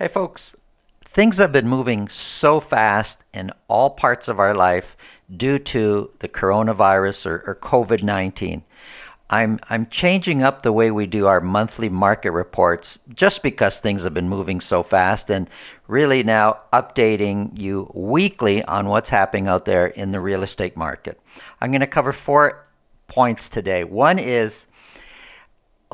Hey, folks, things have been moving so fast in all parts of our life due to the coronavirus or, or COVID 19. I'm, I'm changing up the way we do our monthly market reports just because things have been moving so fast and really now updating you weekly on what's happening out there in the real estate market. I'm going to cover four points today. One is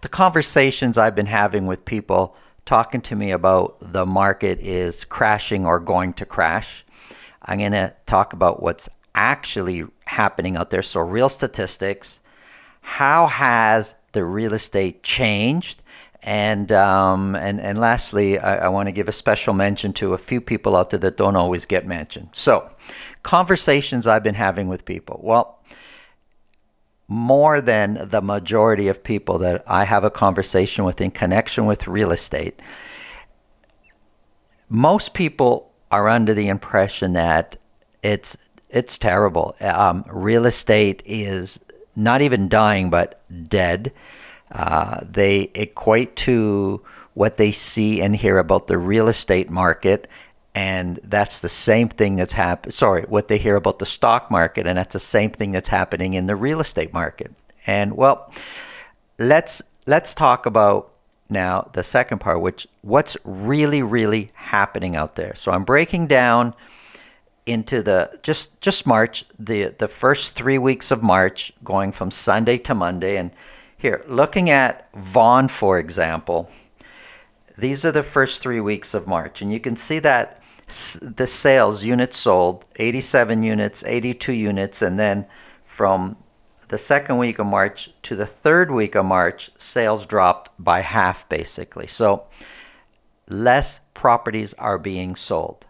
the conversations I've been having with people talking to me about the market is crashing or going to crash. I'm going to talk about what's actually happening out there. So, real statistics. How has the real estate changed? And um, and and lastly, I, I want to give a special mention to a few people out there that don't always get mentioned. So, conversations I've been having with people. Well, more than the majority of people that I have a conversation with in connection with real estate. Most people are under the impression that it's it's terrible. Um, real estate is not even dying, but dead. Uh, they equate to what they see and hear about the real estate market and that's the same thing that's happening. sorry what they hear about the stock market and that's the same thing that's happening in the real estate market and well let's let's talk about now the second part which what's really really happening out there so i'm breaking down into the just just march the the first 3 weeks of march going from sunday to monday and here looking at Vaughn for example these are the first 3 weeks of march and you can see that the sales units sold 87 units 82 units and then from the second week of march to the third week of march sales dropped by half basically so less properties are being sold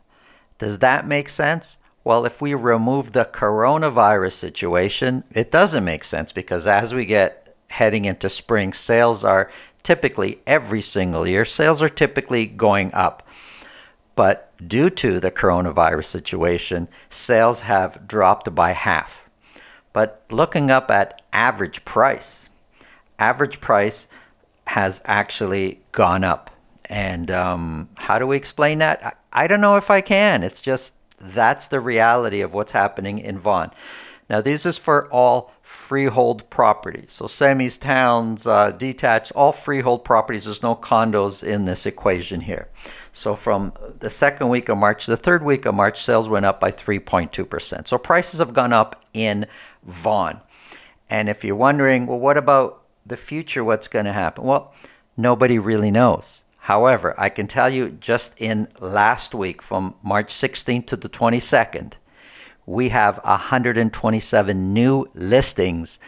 does that make sense well if we remove the coronavirus situation it doesn't make sense because as we get heading into spring sales are typically every single year sales are typically going up but due to the coronavirus situation, sales have dropped by half. But looking up at average price, average price has actually gone up. And um, how do we explain that? I, I don't know if I can. It's just that's the reality of what's happening in Vaughn. Now, these is for all freehold properties. So semis, towns, uh, detached, all freehold properties. There's no condos in this equation here. So from the second week of March, the third week of March, sales went up by 3.2%. So prices have gone up in Vaughan. And if you're wondering, well, what about the future? What's going to happen? Well, nobody really knows. However, I can tell you just in last week, from March 16th to the 22nd, we have 127 new listings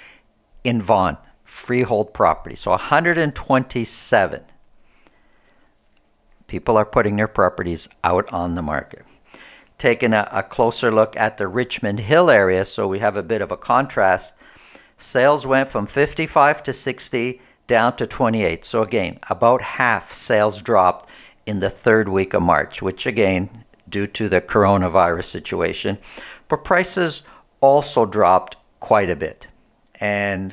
in Vaughan, freehold property. So 127 people are putting their properties out on the market. Taking a, a closer look at the Richmond Hill area, so we have a bit of a contrast. Sales went from 55 to 60 down to 28. So again, about half sales dropped in the third week of March, which again, due to the coronavirus situation, but prices also dropped quite a bit. And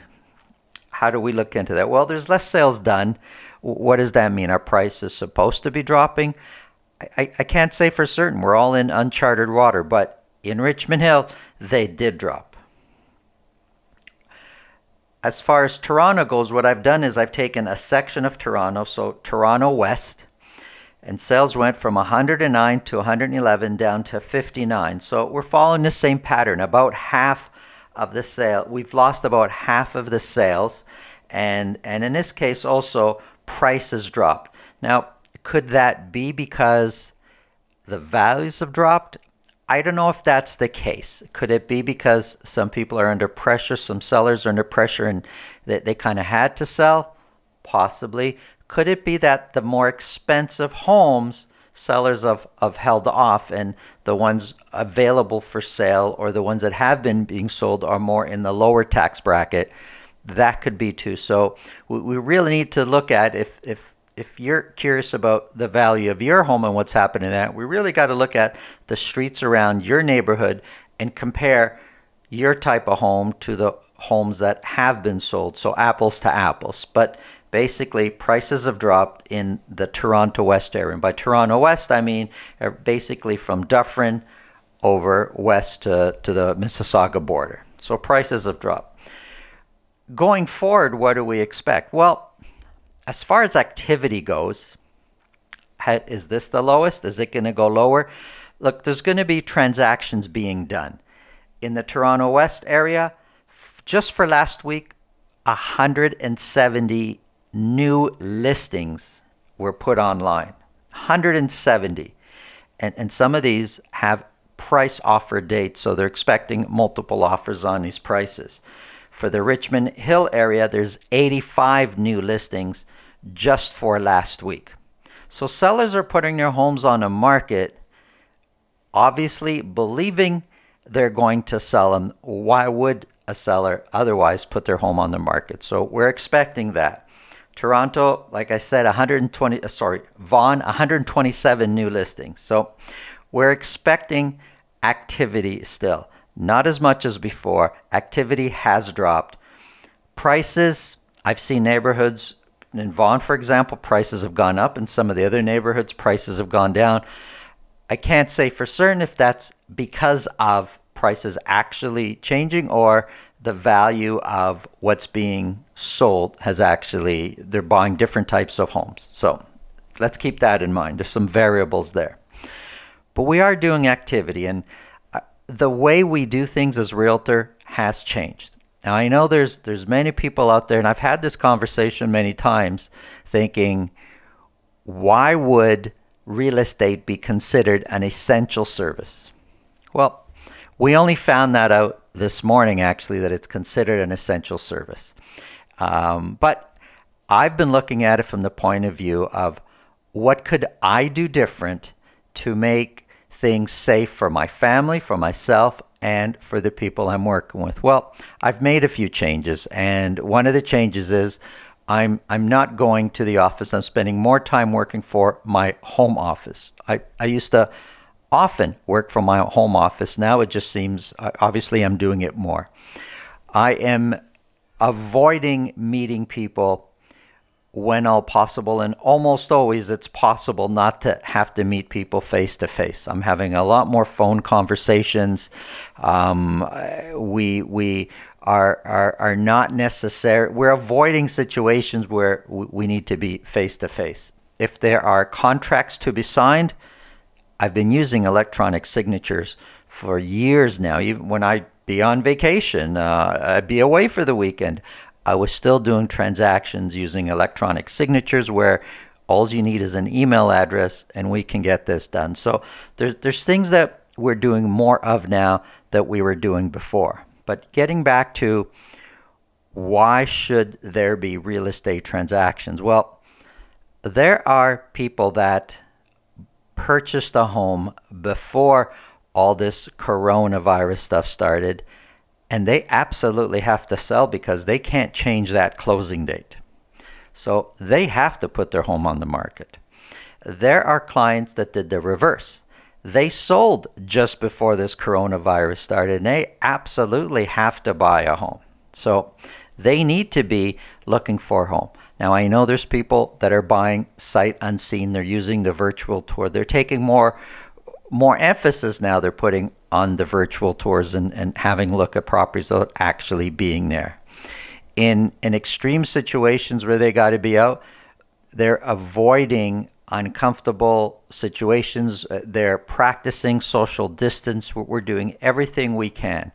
how do we look into that? Well, there's less sales done. What does that mean? Our price is supposed to be dropping. I, I can't say for certain. We're all in uncharted water, but in Richmond Hill, they did drop. As far as Toronto goes, what I've done is I've taken a section of Toronto, so Toronto West, and sales went from 109 to 111 down to 59. So we're following the same pattern. About half of the sale, we've lost about half of the sales, and and in this case also prices dropped. Now, could that be because the values have dropped? I don't know if that's the case. Could it be because some people are under pressure, some sellers are under pressure, and they, they kind of had to sell? Possibly. Could it be that the more expensive homes sellers have, have held off and the ones available for sale or the ones that have been being sold are more in the lower tax bracket? That could be too. So we, we really need to look at if, if if you're curious about the value of your home and what's happening that, we really got to look at the streets around your neighborhood and compare your type of home to the homes that have been sold. So apples to apples. But basically prices have dropped in the Toronto West area. And by Toronto West, I mean uh, basically from Dufferin over west to, to the Mississauga border. So prices have dropped. Going forward, what do we expect? Well, as far as activity goes, is this the lowest? Is it going to go lower? Look, there's going to be transactions being done. In the Toronto West area, just for last week, 170 new listings were put online 170. And, and some of these have price offer dates, so they're expecting multiple offers on these prices. For the Richmond Hill area, there's 85 new listings just for last week. So sellers are putting their homes on the market, obviously believing they're going to sell them. Why would a seller otherwise put their home on the market? So we're expecting that. Toronto, like I said, 120, uh, sorry, Vaughan, 127 new listings. So we're expecting activity still. Not as much as before. Activity has dropped. Prices, I've seen neighborhoods in Vaughan, for example, prices have gone up. In some of the other neighborhoods, prices have gone down. I can't say for certain if that's because of prices actually changing or the value of what's being sold has actually, they're buying different types of homes. So let's keep that in mind. There's some variables there. But we are doing activity, and uh, the way we do things as realtor has changed. Now I know there's there's many people out there, and I've had this conversation many times, thinking, why would real estate be considered an essential service? Well, we only found that out this morning actually that it's considered an essential service. Um, but I've been looking at it from the point of view of what could I do different to make things safe for my family, for myself, and for the people I'm working with? Well, I've made a few changes, and one of the changes is I'm I'm not going to the office. I'm spending more time working for my home office. I, I used to often work from my home office. Now it just seems, uh, obviously, I'm doing it more. I am avoiding meeting people when all possible, and almost always it's possible not to have to meet people face to face. I'm having a lot more phone conversations. Um, we we are are are not necessary. We're avoiding situations where we need to be face to face. If there are contracts to be signed, I've been using electronic signatures for years now. Even when I'd be on vacation, uh, I'd be away for the weekend, I was still doing transactions using electronic signatures where all you need is an email address and we can get this done. So there's, there's things that we're doing more of now that we were doing before. But getting back to why should there be real estate transactions? Well, there are people that purchased a home before all this coronavirus stuff started, and they absolutely have to sell because they can't change that closing date. So they have to put their home on the market. There are clients that did the reverse. They sold just before this coronavirus started, and they absolutely have to buy a home. So they need to be looking for home. Now, I know there's people that are buying sight unseen. They're using the virtual tour. They're taking more more emphasis now they're putting on the virtual tours and, and having look at properties without actually being there. In in extreme situations where they got to be out, they're avoiding uncomfortable situations. Uh, they're practicing social distance. We're doing everything we can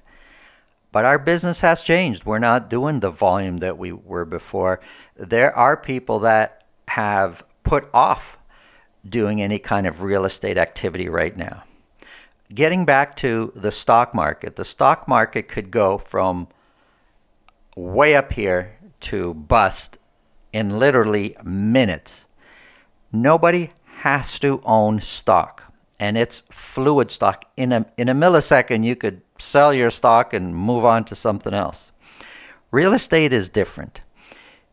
but our business has changed. We're not doing the volume that we were before. There are people that have put off doing any kind of real estate activity right now. Getting back to the stock market, the stock market could go from way up here to bust in literally minutes. Nobody has to own stock and it's fluid stock. In a, in a millisecond, you could sell your stock and move on to something else. Real estate is different.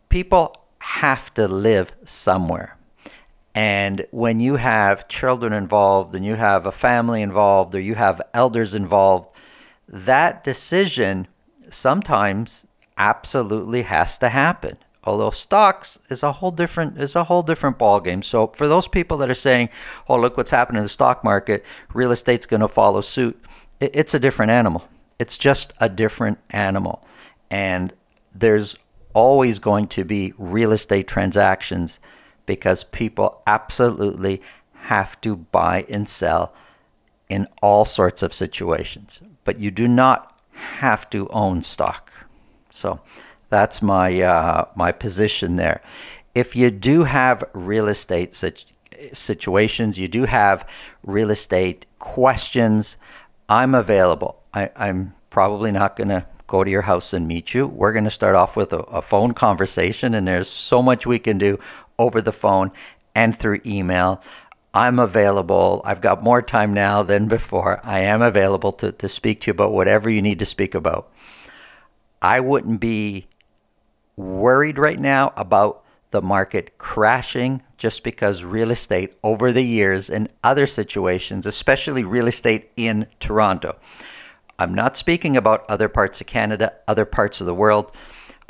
People have to live somewhere. And when you have children involved and you have a family involved or you have elders involved, that decision sometimes absolutely has to happen. Although stocks is a whole different is a whole different ballgame. So for those people that are saying, "Oh, look what's happening in the stock market, real estate's going to follow suit," it, it's a different animal. It's just a different animal, and there's always going to be real estate transactions because people absolutely have to buy and sell in all sorts of situations. But you do not have to own stock. So that's my uh, my position there. If you do have real estate situ- situations, you do have real estate questions, I'm available. I, am probably not going to go to your house and meet you. We're going to start off with a, a phone conversation, and there's so much we can do over the phone and through email. I'm available. I've got more time now than before. I am available to, to speak to you about whatever you need to speak about. I wouldn't be worried right now about the market crashing just because real estate over the years and other situations, especially real estate in Toronto. I'm not speaking about other parts of Canada, other parts of the world.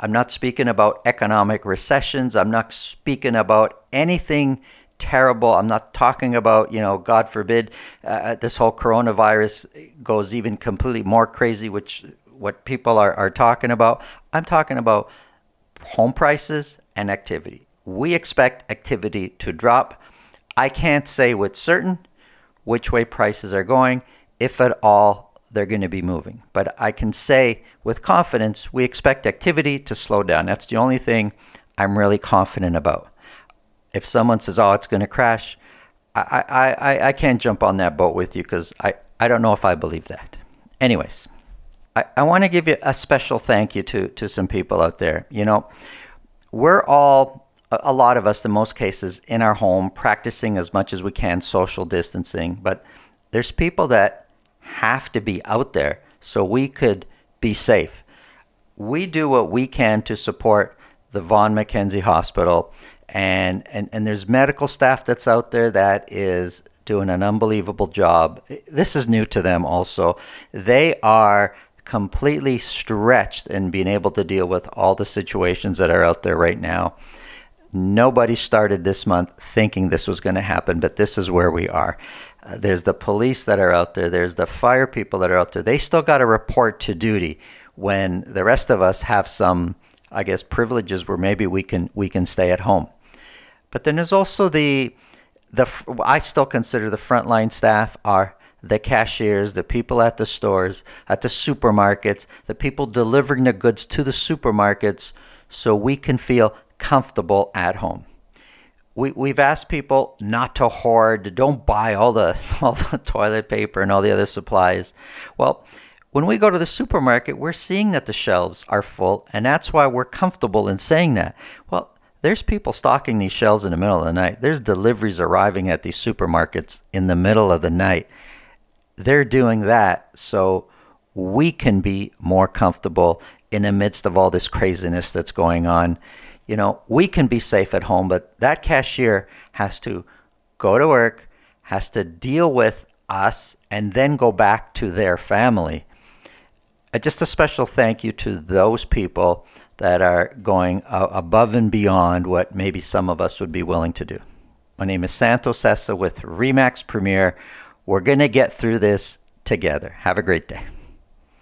I'm not speaking about economic recessions. I'm not speaking about anything terrible. I'm not talking about, you know, God forbid, uh, uh this whole coronavirus goes even completely more crazy, which what people are, are talking about. I'm talking about home prices and activity. We expect activity to drop. I can't say with certain which way prices are going, if at all they're going to be moving. But I can say with confidence we expect activity to slow down. That's the only thing I'm really confident about. If someone says, oh, it's going to crash, I, I, I, I can't jump on that boat with you because I, I don't know if I believe that. Anyways. I, I want to give you a special thank you to, to some people out there. You know, we're all, a lot of us in most cases, in our home practicing as much as we can social distancing, but there's people that have to be out there so we could be safe. We do what we can to support the Vaughan McKenzie Hospital, and, and, and there's medical staff that's out there that is doing an unbelievable job. This is new to them also. They are completely stretched and being able to deal with all the situations that are out there right now. Nobody started this month thinking this was going to happen, but this is where we are. Uh, there's the police that are out there, there's the fire people that are out there. They still got to report to duty when the rest of us have some, I guess, privileges where maybe we can we can stay at home. But then there's also the the I still consider the frontline staff are the cashiers, the people at the stores, at the supermarkets, the people delivering the goods to the supermarkets, so we can feel comfortable at home. We, we've asked people not to hoard, don't buy all the, all the toilet paper and all the other supplies. Well, when we go to the supermarket, we're seeing that the shelves are full, and that's why we're comfortable in saying that. Well, there's people stocking these shelves in the middle of the night. There's deliveries arriving at these supermarkets in the middle of the night they're doing that so we can be more comfortable in the midst of all this craziness that's going on. You know, we can be safe at home, but that cashier has to go to work, has to deal with us, and then go back to their family. Uh, just a special thank you to those people that are going uh, above and beyond what maybe some of us would be willing to do. My name is Santo Sessa with Remax Premier. We're going to get through this together. Have a great day.